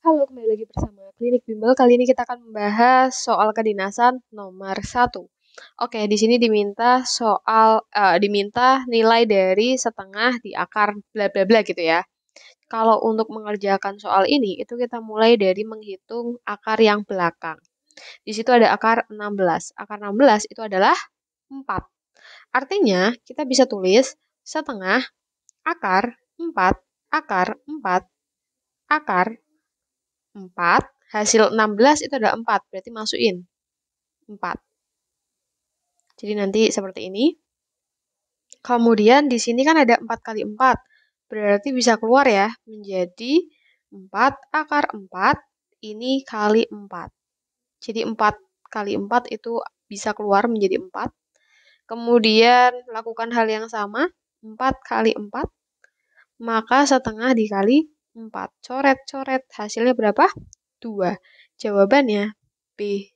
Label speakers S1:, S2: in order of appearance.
S1: Halo, kembali lagi bersama Klinik Bimbel. Kali ini kita akan membahas soal kedinasan nomor 1. Oke, di sini diminta soal uh, diminta nilai dari setengah di akar bla bla bla gitu ya. Kalau untuk mengerjakan soal ini itu kita mulai dari menghitung akar yang belakang. Di situ ada akar 16. Akar 16 itu adalah 4. Artinya, kita bisa tulis setengah akar 4 akar 4 akar 4. Hasil 16 itu ada 4, berarti masukin 4. Jadi nanti seperti ini. Kemudian di sini kan ada 4 kali 4, berarti bisa keluar ya, menjadi 4 akar 4, ini kali 4. Jadi 4 kali 4 itu bisa keluar menjadi 4. Kemudian lakukan hal yang sama, 4 kali 4, maka setengah dikali 4. Coret-coret hasilnya berapa? 2. Jawabannya B.